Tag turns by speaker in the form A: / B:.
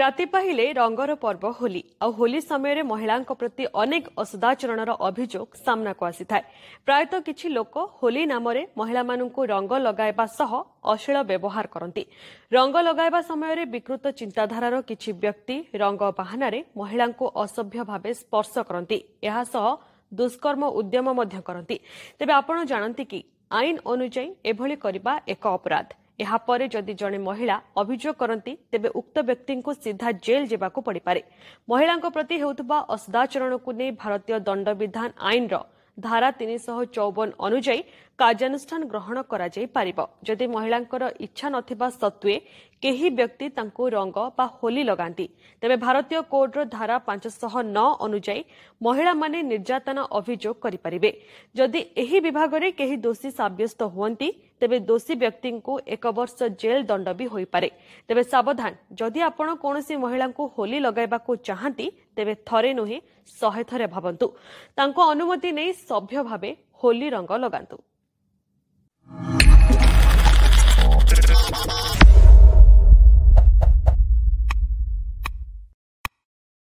A: ରାତି ପାହିଲେ ରଙ୍ଗର ପର୍ବ ହୋଲି ଆଉ ହୋଲି ସମୟରେ ମହିଳାଙ୍କ ପ୍ରତି ଅନେକ ଅସଦାଚରଣର ଅଭିଯୋଗ ସାମ୍ନାକୁ ଆସିଥାଏ ପ୍ରାୟତଃ କିଛି ଲୋକ ହୋଲି ନାମରେ ମହିଳାମାନଙ୍କୁ ରଙ୍ଗ ଲଗାଇବା ସହ ଅଶ୍ଳୀଳ ବ୍ୟବହାର କରନ୍ତି ରଙ୍ଗ ଲଗାଇବା ସମୟରେ ବିକୃତ ଚିନ୍ତାଧାରାର କିଛି ବ୍ୟକ୍ତି ରଙ୍ଗ ବାହାନାରେ ମହିଳାଙ୍କୁ ଅସଭ୍ୟ ଭାବେ ସ୍ପର୍ଶ କରନ୍ତି ଏହା ସହ ଦୁଷ୍କର୍ମ ଉଦ୍ୟମ ମଧ୍ୟ କରନ୍ତି ତେବେ ଆପଣ ଜାଣନ୍ତି କି ଆଇନ ଅନୁଯାୟୀ ଏଭଳି କରିବା ଏକ ଅପରାଧ ଏହାପରେ ଯଦି ଜଣେ ମହିଳା ଅଭିଯୋଗ କରନ୍ତି ତେବେ ଉକ୍ତ ବ୍ୟକ୍ତିଙ୍କୁ ସିଧା ଜେଲ୍ ଯିବାକୁ ପଡ଼ିପାରେ ମହିଳାଙ୍କ ପ୍ରତି ହେଉଥିବା ଅସଦାଚରଣକୁ ନେଇ ଭାରତୀୟ ଦଣ୍ଡବିଧାନ ଆଇନର ଧାରା ତିନିଶହ ଚଉବନ ଅନୁଯାୟୀ କାର୍ଯ୍ୟାନୁଷ୍ଠାନ ଗ୍ରହଣ କରାଯାଇପାରିବ ଯଦି ମହିଳାଙ୍କର ଇଚ୍ଛା ନଥିବା ସତ୍ତ୍ୱେ କେହି ବ୍ୟକ୍ତି ତାଙ୍କୁ ରଙ୍ଗ ବା ହୋଲି ଲଗାନ୍ତି ତେବେ ଭାରତୀୟ କୋର୍ଟର ଧାରା ପାଞ୍ଚଶହ ନଅ ଅନୁଯାୟୀ ମହିଳାମାନେ ନିର୍ଯାତନା ଅଭିଯୋଗ କରିପାରିବେ ଯଦି ଏହି ବିଭାଗରେ କେହି ଦୋଷୀ ସାବ୍ୟସ୍ତ ହୁଅନ୍ତି ତେବେ ଦୋଷୀ ବ୍ୟକ୍ତିଙ୍କୁ ଏକ ବର୍ଷ ଜେଲ୍ ଦଣ୍ଡ ବି ହୋଇପାରେ ତେବେ ସାବଧାନ ଯଦି ଆପଣ କୌଣସି ମହିଳାଙ୍କୁ ହୋଲି ଲଗାଇବାକୁ ଚାହାନ୍ତି ତେବେ ଥରେ ନୁହେଁ ଶହେ ଥରେ ଭାବନ୍ତୁ ତାଙ୍କ ଅନୁମତି ନେଇ ସଭ୍ୟ ଭାବେ ହୋଲି ରଙ୍ଗ ଲଗାନ୍ତୁ